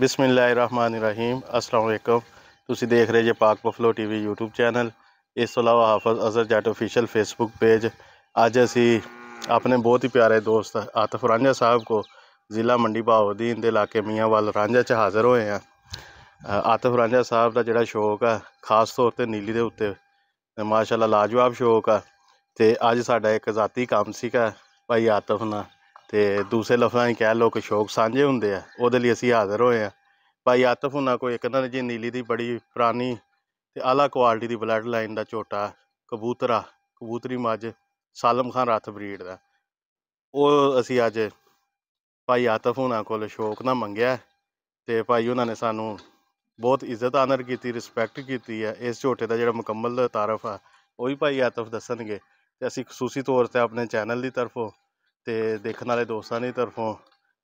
ਬਿਸਮਿਲ੍ਲਾਹਿਰਰਹਿਮਾਨਿਰਰਹੀਮ ਅਸਲਾਮ ਅਲੈਕਮ ਤੁਸੀਂ ਦੇਖ ਰਹੇ ਜੇ ਪਾਕ ਬਫਲੋ ਟੀਵੀ YouTube ਚੈਨਲ ਇਸ ਤੋਂ ਇਲਾਵਾ ਹਾਫਜ਼ ਅਜ਼ਰ ਜੱਟ ਅਫੀਸ਼ੀਅਲ ਫੇਸਬੁੱਕ ਪੇਜ ਅੱਜ ਅਸੀਂ ਆਪਣੇ ਬਹੁਤ ਹੀ ਪਿਆਰੇ ਦੋਸਤ ਆਤਫ ਰਾਂਝਾ ਸਾਹਿਬ ਕੋ ਜ਼ਿਲ੍ਹਾ ਮੰਡੀ ਬਾਉਦੀਨ ਦੇ ਇਲਾਕੇ ਮੀਆਂਵਾਲ ਰਾਂਝਾ 'ਚ ਹਾਜ਼ਰ ਹੋਏ ਆ ਆਤਫ ਰਾਂਝਾ ਸਾਹਿਬ ਦਾ ਜਿਹੜਾ ਸ਼ੌਕ ਆ ਖਾਸ ਤੌਰ ਤੇ ਨੀਲੀ ਦੇ ਉੱਤੇ ਮਾਸ਼ਾਅੱਲਾ ਲਾਜਵਾਬ ਸ਼ੌਕ ਆ ਤੇ ਅੱਜ ਸਾਡਾ ਇੱਕ ਜ਼ਾਤੀ ਕੰਮ ਸੀਗਾ ਭਾਈ ਆਤਫ ਨਾਲ ਤੇ ਦੂਸਰੇ ਲਫ਼ਜ਼ਾਂ 'ਚ ਕਹਿ ਲਓ ਕਿ ਸ਼ੌਕ ਸਾਂਝੇ ਹੁੰਦੇ ਆ ਉਹਦੇ ਲਈ ਅਸੀਂ ਹਾਜ਼ਰ ਹੋਏ ਆ ਭਾਈ ਆਤਫ ਹੁਣਾ ਕੋਈ ਇੱਕ ਨਾ ਜੀ ਨੀਲੀ ਦੀ ਬੜੀ ਪੁਰਾਣੀ ਤੇ ਆਲਾ ਕੁਆਲਿਟੀ ਦੀ ਬਲੱਡ ਲਾਈਨ ਦਾ ਝੋਟਾ ਕਬੂਤਰਾ ਕਬੂਤਰੀ ਮੱਝ ਸਾਲਮ ਖਾਨ ਰਾਤ ਬਰੀਡ ਦਾ ਉਹ ਅਸੀਂ ਅੱਜ ਭਾਈ ਆਤਫ ਹੁਣਾ ਕੋਲ ਸ਼ੌਕ ਨਾਲ ਮੰਗਿਆ ਤੇ ਭਾਈ ਉਹਨਾਂ ਨੇ ਸਾਨੂੰ ਬਹੁਤ ਇੱਜ਼ਤ ਆਨਰ ਕੀਤੀ ਰਿਸਪੈਕਟ ਕੀਤੀ ਹੈ ਇਸ ਝੋਟੇ ਦਾ ਜਿਹੜਾ ਮੁਕੰਮਲ ਤਾਰਫ ਆ ਉਹ ਵੀ ਭਾਈ ਆਤਫ ਦੱਸਣਗੇ ਤੇ ਅਸੀਂ ਖਸੂਸੀ ਤੌਰ ਤੇ ਆਪਣੇ ਚੈਨਲ ਦੀ ਤਰਫੋਂ ਤੇ ਦੇਖਣ ਵਾਲੇ ਦੋਸਤਾਂ ਦੀ ਤਰਫੋਂ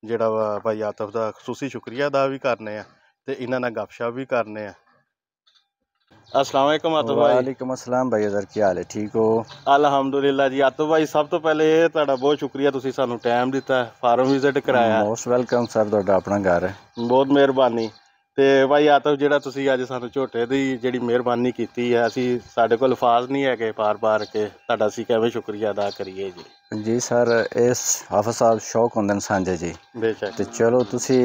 ਜਿਹੜਾ ਵਾ ਭਾਈ ਆਤਫ ਦਾ ਖਸੂਸੀ ਸ਼ੁਕਰੀਆ ਦਾ ਵੀ ਕਰਨੇ ਆ ਤੇ ਇਹਨਾਂ ਨਾਲ ਗੱਪਸ਼ਾ ਵੀ ਕਰਨੇ ਆ ਅਸਲਾਮ ਵਾਲੇਕਮ आतो ਭਾਈ ਵਾਲੇਕਮ ਅਸਲਾਮ ਭਾਈ ਅਜ਼ਰ ਕੀ ਹਾਲ ਹੈ ਠੀਕ ਹੋ ਅਲਹਮਦੁਲਿਲਾ ਜੀ ਆਤਫ ਭਾਈ ਸਭ ਤੋਂ ਪਹਿਲੇ ਤੁਹਾਡਾ ਬਹੁਤ ਸ਼ੁਕਰੀਆ ਤੁਸੀਂ ਸਾਨੂੰ ਟਾਈਮ ਦਿੱਤਾ ਫਾਰਮ ਵਿਜ਼ਿਟ ਕਰਾਇਆ ਮੋਸਟ ਵੈਲਕਮ ਸਰ ਤੁਹਾਡਾ ਆਪਣਾ ਘਰ ਹੈ ਬਹੁਤ ਮਿਹਰਬਾਨੀ ਤੇ ਭਾਈ ਆਤਵ ਜਿਹੜਾ ਤੁਸੀਂ ਅੱਜ ਸਾਨੂੰ ਝੋਟੇ ਦੀ ਜਿਹੜੀ ਮਿਹਰਬਾਨੀ ਕੀਤੀ ਹੈ ਅਸੀਂ ਸਾਡੇ ਕੋਲ ਅਲਫਾਜ਼ ਨਹੀਂ ਹੈਗੇ ਪਾਰ-ਪਾਰ ਕੇ ਤੁਹਾਡਾ ਅਸੀਂ ਕਿਵੇਂ ਸ਼ੁਕਰੀਆ ਅਦਾ ਕਰੀਏ ਜੀ ਜੀ ਸਰ ਇਸ ਹਫਤ ਸਾਹਿਬ ਸ਼ੌਕ ਹੁੰਦੇ ਨੇ ਸਾਂਝੇ ਜੀ ਬੇਸ਼ੱਕ ਤੇ ਚਲੋ ਤੁਸੀਂ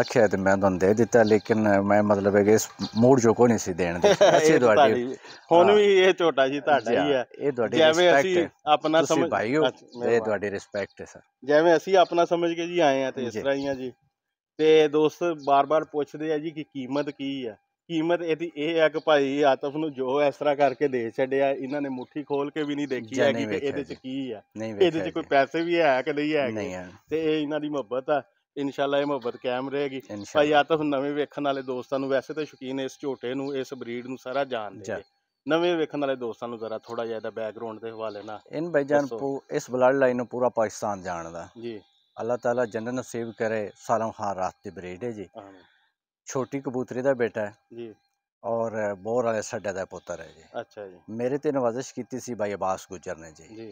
ਆਖਿਆ ਤੇ ਮੈਂ ਤੁਹਾਨੂੰ ਦੇ ਦਿੱਤਾ ਲੇਕਿਨ ਮੈਂ ਮਤਲਬ ਹੈ ਕਿ ਇਸ ਮੂਡ ਜੋ ਕੋ ਨਹੀਂ ਸੀ ਦੇਣ ਦੇ ਅਸੀਂ ਤੁਹਾਡੀ ਹੁਣ ਵੀ ਇਹ ਛੋਟਾ ਜੀ ਤੁਹਾਡਾ ਹੀ ਹੈ ਇਹ ਤੁਹਾਡੀ ਰਿਸਪੈਕਟ ਹੈ ਆਪਣਾ ਸਮਝ ਇਹ ਤੁਹਾਡੀ ਰਿਸਪੈਕਟ ਹੈ ਸਰ ਜਿਵੇਂ ਅਸੀਂ ਆਪਣਾ ਸਮਝ ਕੇ ਜੀ ਆਏ ਆ ਤੇ ਇਸ ਤਰ੍ਹਾਂ ਹੀ ਆ ਜੀ ਤੇ ਦੋਸਤ ਬਾਰ-ਬਾਰ ਪੁੱਛਦੇ ਆ ਜੀ ਕਿ ਕੀਮਤ ਕੀ ਆ ਕੀਮਤ ਇਹਦੀ ਇਹ ਆ ਕਿ ਭਾਈ ਆਤਫ ਨੂੰ ਜੋ ਇਸ ਤਰ੍ਹਾਂ ਕਰਕੇ ਦੇ ਛੱਡਿਆ ਇਹਨਾਂ ਨੇ ਮੁੱਠੀ ਖੋਲ ਕੇ ਵੀ ਨਹੀਂ ਦੇਖੀ ਹੈਗੀ ਕਿ ਇਹਦੇ ਚ ਕੀ ਆ ਇਹਦੇ ਚ ਕੋਈ ਪੈਸੇ ਵੀ ਹੈ ਕਿ ਨਹੀਂ ਹੈ ਤੇ ਇਹ ਇਹਨਾਂ ਦੀ ਮੁਹੱਬਤ ਆ ਇਨਸ਼ਾਅੱਲਾ ਇਹ ਮੁਹੱਬਤ ਕਾਇਮ ਰਹੇਗੀ ਭਾਈ ਆਤਫ ਨਵੇਂ ਵੇਖਣ ਵਾਲੇ ਦੋਸਤਾਂ ਨੂੰ ਵੈਸੇ ਤਾਂ ਸ਼ੁਕੀਨ ਇਸ ਝੋਟੇ ਨੂੰ ਇਸ ਬਰੀਡ ਨੂੰ ਸਾਰਾ ਜਾਣਦੇ ਨੇ ਨਵੇਂ ਵੇਖਣ ਵਾਲੇ ਦੋਸਤਾਂ ਨੂੰ ਜ਼ਰਾ ਥੋੜਾ ਜਿਹਾ ਇਹਦਾ ਬੈਕਗ੍ਰਾਉਂਡ ਦੇ ਹਵਾਲੇ ਨਾਲ ਇਨ ਜਾਨ ਇਸ ਬਲੱਡ ਲਾਈਨ ਨੂੰ ਪੂਰਾ ਪਾਕਿਸਤਾਨ ਜਾਣਦਾ ਜੀ अल्लाह तला जन्न न सेव करे सालम खान रात के बरेड है जी छोटी कबूतरी का बेटा है और बोर आले सा का है अच्छा जी मेरे ते नवाजिश की भाई अब्बास गुजर ने जी।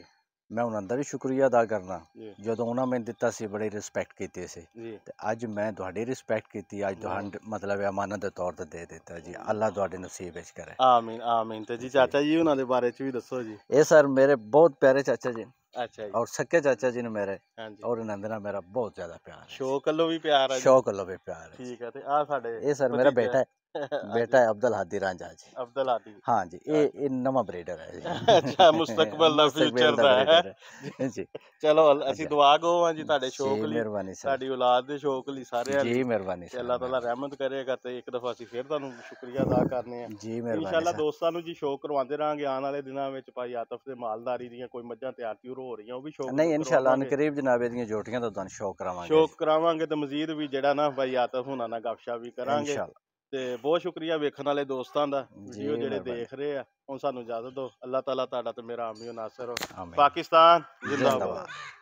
ਮੈਂ ਉਹਨਾਂ ਦਾ ਵੀ ਸ਼ੁਕਰੀਆ ਅਦਾ ਕਰਨਾ ਜਦੋਂ ਉਹਨਾਂ ਮੈਨੂੰ ਦਿੱਤਾ ਸੀ ਬੜੇ ਰਿਸਪੈਕਟ ਕੀਤੇ ਸੀ ਤੇ ਅੱਜ ਮੈਂ ਤੁਹਾਡੀ ਰਿਸਪੈਕਟ ਕੀਤੀ ਅੱਜ ਤੁਹਾਨੂੰ ਮਤਲਬ ਅਮਾਨਤ ਦੇ ਤੌਰ ਤੇ ਦੇ ਦਿੱਤਾ ਜੀ ਅੱਲਾ ਤੁਹਾਡੇ ਨਸੀਬ ਵਿੱਚ ਕਰੇ ਆਮੀਨ ਆਮੀਨ ਤੇ ਜੀ ਚਾਚਾ ਜੀ ਉਹਨਾਂ ਦੇ ਬਾਰੇ ਚ ਵੀ ਦੱਸੋ ਜੀ ਇਹ ਸਰ ਮੇਰੇ ਬਹੁਤ ਪਿਆਰੇ ਚਾਚਾ ਜੀ ਅੱਛਾ ਜੀ ਔਰ ਸੱਕੇ ਚਾਚਾ ਜੀ ਨੇ ਮੇਰੇ ਔਰ ਦੇ ਨਾਲ ਮੇਰਾ ਬਹੁਤ ਜ਼ਿਆਦਾ ਪਿਆਰ ਹੈ ਸ਼ੌਕ ਵੱਲੋਂ ਵੀ ਪਿਆਰ ਹੈ ਸ਼ੌਕ ਵੱਲੋਂ ਵੀ ਪਿਆਰ ਹੈ ਠੀਕ ਹੈ ਤੇ ਆ ਸਾਡੇ ਇਹ ਸਰ ਮੇਰਾ ਬੇਟਾ ਹੈ ਬੇਟਾ ਹੈ ਅਬਦੁਲ ਹਾਦੀ ਰਾਂਝਾ ਜੀ ਅਬਦੁਲ ਹਾਦੀ ਹਾਂ ਜੀ ਇਹ ਇਹ ਨਵਾਂ ਬ੍ਰੀਡਰ ਹੈ ਜੀ ਅੱਛਾ ਮੁਸਤਕਬਲ ਦਾ ਫਿਊਚਰ ਦਾ ਹੈ ਜੀ ਚਲੋ ਅਸੀਂ ਦੁਆ ਗੋ ਹਾਂ ਜੀ ਤੁਹਾਡੇ ਸ਼ੌਕ ਲਈ ਸਾਡੀ ਔਲਾਦ ਦੇ ਸ਼ੌਕ ਲਈ ਸਾਰਿਆਂ ਜੀ ਮਿਹਰਬਾਨੀ ਸਰ ਅੱਲਾਹ ਤਾਲਾ ਰਹਿਮਤ ਕਰੇਗਾ ਤੇ ਇੱਕ ਦਫਾ ਅਸੀਂ ਫੇਰ ਤੁਹਾਨੂੰ ਸ਼ੁਕਰੀਆ ਅਦਾ ਕਰਨੇ ਆ ਜੀ ਮਿਹਰਬਾਨੀ ਇਨਸ਼ਾਅੱਲਾ ਦੋਸਤਾਂ ਨੂੰ ਜੀ ਸ਼ੌਕ ਕਰਵਾਉਂਦੇ ਰਾਂਗੇ ਆਉਣ ਵਾਲੇ ਦਿਨਾਂ ਵਿੱਚ ਭਾਈ ਆਤਫ ਦੇ ਮਾਲਦਾਰੀ ਦੀਆਂ ਕੋਈ ਮੱਝਾਂ ਤਿਆਰ ਕਿਉਂ ਹੋ ਰਹੀਆਂ ਉਹ ਵੀ ਸ਼ੌਕ ਨਹੀਂ ਇਨਸ਼ਾਅੱਲਾ ਅਨਕਰੀਬ ਜਨਾਬੇ ਦੀਆਂ ਜੋਟੀਆਂ ਦਾ ਤੁਹਾਨੂੰ ਸ਼ੌਕ ਕਰਾਵਾਂਗੇ ਸ਼ੌਕ ਕਰਾਵਾਂਗੇ ਤੇ ਮਜ਼ੀਦ ਵੀ ਜਿਹੜਾ ਨਾ ਭਾਈ ਆਤਫ ਹੁਣਾਂ ਨਾਲ ਗੱਪਸ਼ਾ ਵੀ ਕਰਾਂਗੇ ਇਨਸ਼ਾਅੱਲਾ ਤੇ ਬਹੁਤ ਸ਼ੁਕਰੀਆ ਵੇਖਣ ਵਾਲੇ ਦੋਸਤਾਂ ਦਾ ਵੀਡੀਓ ਜਿਹੜੇ ਦੇਖ ਰਹੇ ਆ ਹੁਣ ਸਾਨੂੰ ਇਜਾਜ਼ਤ ਦਿਓ ਅੱਲਾਹ ਤਾਲਾ ਤੁਹਾਡਾ ਤੇ ਮੇਰਾ ਆਮੀ ਨਾਸਰ ਹੋ ਪਾਕਿਸਤਾਨ ਜਿੰਦਾਬਾਦ